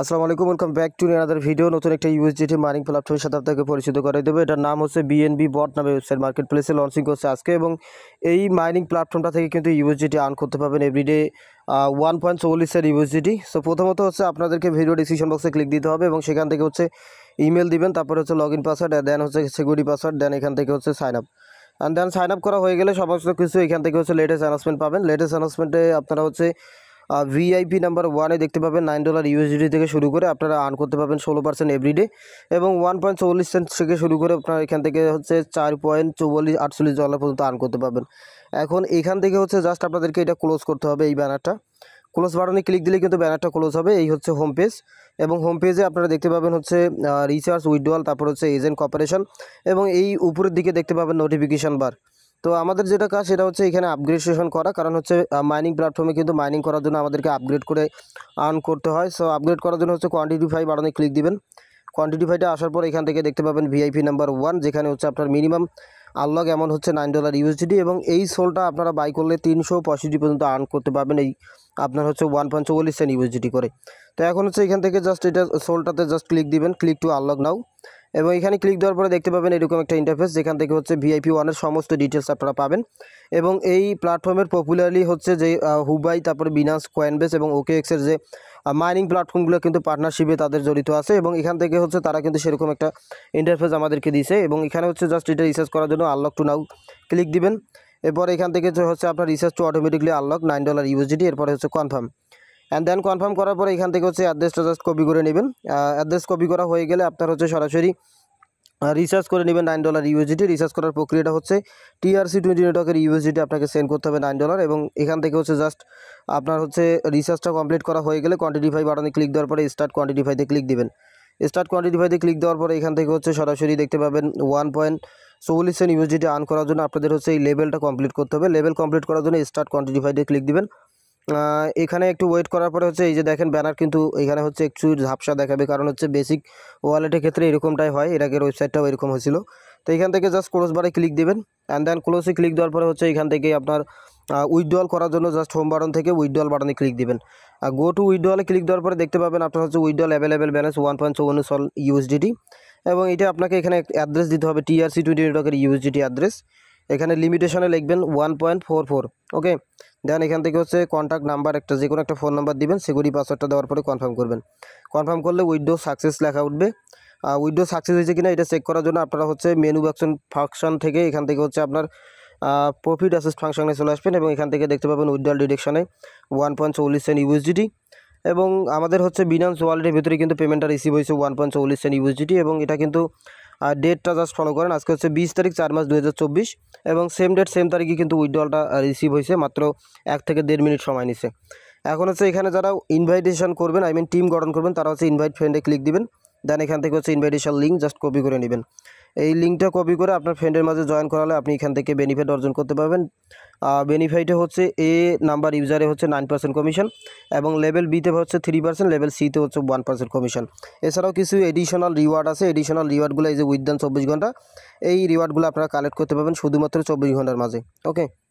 আসসালামু আলাইকুম welcome back to other video নতুন একটা ইউএসডিটি মার্নিং প্ল্যাটফর্মের সাথে আপনাকে পরিচিত করে দেবে এটার নাম হচ্ছে বিএনবি বট নামে ওয়েবসাইট মার্কেট প্লেসে লঞ্চিং করছে আজকে এবং এই মাইনিং প্ল্যাটফর্মটা থেকে কিন্তু ইউএসডিটি আর্ন করতে পারবেন এভরিডে ওয়ান পয়েন্ট চল্লিশের ইউএসডিটি সো প্রথমত হচ্ছে আপনাদেরকে ভিডিও ডিসক্রিপশন বক্সে ক্লিক দিতে হবে এবং সেখান থেকে হচ্ছে ইমেল দিবেন তারপরে হচ্ছে লগ ইন পাসওয়ার্ড দেন হচ্ছে সিকিউরিটি পাসওয়ার্ড দেন এখান থেকে হচ্ছে sign up and then sign up করা হয়ে গেলে সমস্ত কিছু এখান থেকে হচ্ছে লেটেস্ট অ্যানাউন্সমেন্ট পাবেন লেটেস্ট অ্যানাউন্সমেন্টে আপনারা হচ্ছে ভিআইপি নাম্বার ওয়ানে দেখতে পাবেন নাইন ডলার ইউএসডি থেকে শুরু করে আপনারা আর্ন করতে পারবেন ষোলো পার্সেন্ট এভরিডে এবং ওয়ান পয়েন্ট চৌল্লিশ সেন্ট থেকে শুরু করে আপনারা এখান থেকে হচ্ছে চার পয়েন্ট চৌল্লিশ আটচল্লিশ ডলার পর্যন্ত আর্ন করতে পারবেন এখন এখান থেকে হচ্ছে জাস্ট আপনাদেরকে এটা ক্লোজ করতে হবে এই ব্যানারটা ক্লোজ বাটনে ক্লিক দিলে কিন্তু ব্যানারটা ক্লোজ হবে এই হচ্ছে হোম পেজ এবং হোম পেজে আপনারা দেখতে পাবেন হচ্ছে রিচার্জ উইথড্রল তারপর হচ্ছে এজেন্ট কপারেশন এবং এই উপরের দিকে দেখতে পাবেন নোটিফিকেশান বার তো আমাদের যেটা কাজ সেটা হচ্ছে এখানে আপগ্রেডেশন করা কারণ হচ্ছে মাইনিং প্ল্যাটফর্মে কিন্তু মাইনিং করার জন্য আমাদেরকে আপগ্রেড করে আর্ন করতে হয় সো আপগ্রেড করার জন্য হচ্ছে কোয়ান্টিটি ফাইভ বাড়ানো ক্লিক দিবেন ফাইভটা আসার পর এখান থেকে দেখতে পাবেন ভিআইপি নাম্বার ওয়ান যেখানে হচ্ছে আপনার মিনিমাম আনলক এমন হচ্ছে নাইন ডলার ইউএসডি এবং এই সোলটা আপনারা বাই করলে তিনশো পঁয়ষট্টি পর্যন্ত আর্ন করতে পারবেন এই আপনার হচ্ছে ওয়ান পঞ্চল্লিশ সেন্ট ইউএসডি করে তো এখন হচ্ছে এখান থেকে জাস্ট এটা সোলটাতে জাস্ট ক্লিক দিবেন ক্লিক টু আনলক নাও এবং এখানে ক্লিক দেওয়ার পরে দেখতে পাবেন এরকম একটা ইন্টারফেস যেখান থেকে হচ্ছে ভিআইপি ওয়ানের সমস্ত ডিটেলস আপনারা পাবেন এবং এই প্ল্যাটফর্মের পপুলারলি হচ্ছে যে হুবাই তারপরে বিনাস কয়েনবেস এবং ওকেএক্সের যে মাইনিং প্ল্যাটফর্মগুলো কিন্তু পার্টনারশিপে তাদের জড়িত আছে এবং এখান থেকে হচ্ছে তারা কিন্তু সেরকম একটা ইন্টারফেস আমাদেরকে দিছে এবং এখানে হচ্ছে জাস্ট এটা রিসার্জ করার জন্য আনলক টু নাও ক্লিক দিবেন এরপর এখান থেকে হচ্ছে আপনার recharge to automatically unlock nine dollar USD এরপরে হচ্ছে কনফার্ম অ্যান্ড দেন কনফার্ম করার পরে এখান থেকে হচ্ছে অ্যাড্রেসটা জাস্ট কপি করে নেবেন অ্যাড্রেস কপি করা হয়ে গেলে আপনার হচ্ছে সরাসরি রিচার্জ করে নেবেন নাইন ডলার ইউএসডিটি রিচার্জ করার প্রক্রিয়াটা হচ্ছে টিআরসি টোয়েন্টি নেটওয়ার্কের ইউএসডিটি আপনাকে সেন্ড করতে হবে নাইন ডলার এবং এখান থেকে হচ্ছে জাস্ট আপনার হচ্ছে রিচার্জটা কমপ্লিট করা হয়ে গেলে কোয়ান্টিটিফাই বাটনে ক্লিক দেওয়ার পরে স্টার্ট কোয়ান্টিটিফাইতে ক্লিক দেবেন স্টার্ট কোয়ান্টিটিফাইতে ক্লিক দেওয়ার পরে এখান থেকে হচ্ছে সরাসরি দেখতে পাবেন ওয়ান পয়েন্ট চল্লিশ সেন্ট ইউএসডিটি আর্ন করার জন্য আপনাদের হচ্ছে এই লেভেলটা কমপ্লিট করতে হবে লেভেল কমপ্লিট করার জন্য স্টার্ট কোয়ান্টিটিফাইতে ক্লিক দেবেন এখানে একটু ওয়েট করার পরে হচ্ছে এই যে দেখেন ব্যানার কিন্তু এখানে হচ্ছে একটু ঝাপসা দেখাবে কারণ হচ্ছে বেসিক ওয়ালেটের ক্ষেত্রে এরকমটাই হয় এর আগের ওয়েবসাইটটাও এরকম হয়েছিল তো এখান থেকে জাস্ট ক্লোজ বারে ক্লিক দেবেন অ্যান্ড দেন ক্লোজে ক্লিক দেওয়ার পরে হচ্ছে এখান থেকে আপনার উইথড্রল করার জন্য জাস্ট হোম বাটন থেকে উইথড্রল বাটনে ক্লিক দিবেন আর গো টু উইথড্রলে ক্লিক দেওয়ার পরে দেখতে পাবেন আপনার হচ্ছে withdrawal available balance one point চৌন্ন সল ইউএসডিটি এবং এটা আপনাকে এখানে অ্যাড্রেস দিতে হবে টিআরসি টোয়েন্টি নেটওয়ার্কের ইউএসডিটি অ্যাড্রেস এখানে লিমিটেশনে লিখবেন one point four four okay then এখান থেকে হচ্ছে কন্ট্যাক্ট নাম্বার একটা যে কোনো একটা ফোন নাম্বার দিবেন সেগুলি পাসওয়ার্ডটা দেওয়ার পরে কনফার্ম করবেন কনফার্ম করলে উইডো সাকসেস লেখা উঠবে আর উইডো সাকসেস হয়েছে কিনা এটা চেক করার জন্য আপনারা হচ্ছে মেনু অ্যাকশন ফাংশন থেকে এখান থেকে হচ্ছে আপনার প্রফিট অ্যাসেস ফাংশনে চলে আসবেন এবং এখান থেকে দেখতে পাবেন উইড্রল ডিডেকশনে ওয়ান পয়েন্ট চল্লিশ সেন্ট ইউএসডিটি এবং আমাদের হচ্ছে বিনান্স ওয়ালেটের ভিতরে কিন্তু পেমেন্টটা রিসিভ হয়েছে ওয়ান পয়েন্ট চল্লিশ সেন্ট ইউএসডিটি এবং এটা কিন্তু আর ডেটটা জাস্ট ফলো করেন আজকে হচ্ছে বিশ তারিখ চার মাস দু এবং সেম ডেট সেম তারিখে কিন্তু উইথড্রলটা রিসিভ হয়েছে মাত্র এক থেকে দেড় মিনিট সময় নিছে এখন হচ্ছে এখানে যারা ইনভাইটেশন করবেন আই মিন টিম গঠন করবেন তারা হচ্ছে ইনভাইট ফ্রেন্ডে ক্লিক দিবেন দেন এখান থেকে হচ্ছে ইনভাইটেশন লিঙ্ক জাস্ট কপি করে নেবেন এই লিঙ্কটা কপি করে আপনার ফ্রেন্ডের মাঝে জয়েন করালে আপনি এখান থেকে বেনিফিট অর্জন করতে পারবেন বেনিফিটে হচ্ছে এ নাম্বার ইউজারে হচ্ছে নাইন পার্সেন্ট কমিশন এবং লেভেল বিতে হচ্ছে থ্রি পার্সেন্ট লেভেল সিতে হচ্ছে ওয়ান পার্সেন্ট কমিশন এছাড়াও কিছু এডিশনাল রিওয়ার্ড আছে এডিশনাল রিওয়ার্ডগুলো এই যে উইদান চব্বিশ ঘন্টা এই রিওয়ার্ডগুলো আপনারা কালেক্ট করতে পারবেন শুধুমাত্র চব্বিশ ঘন্টার মাঝে ওকে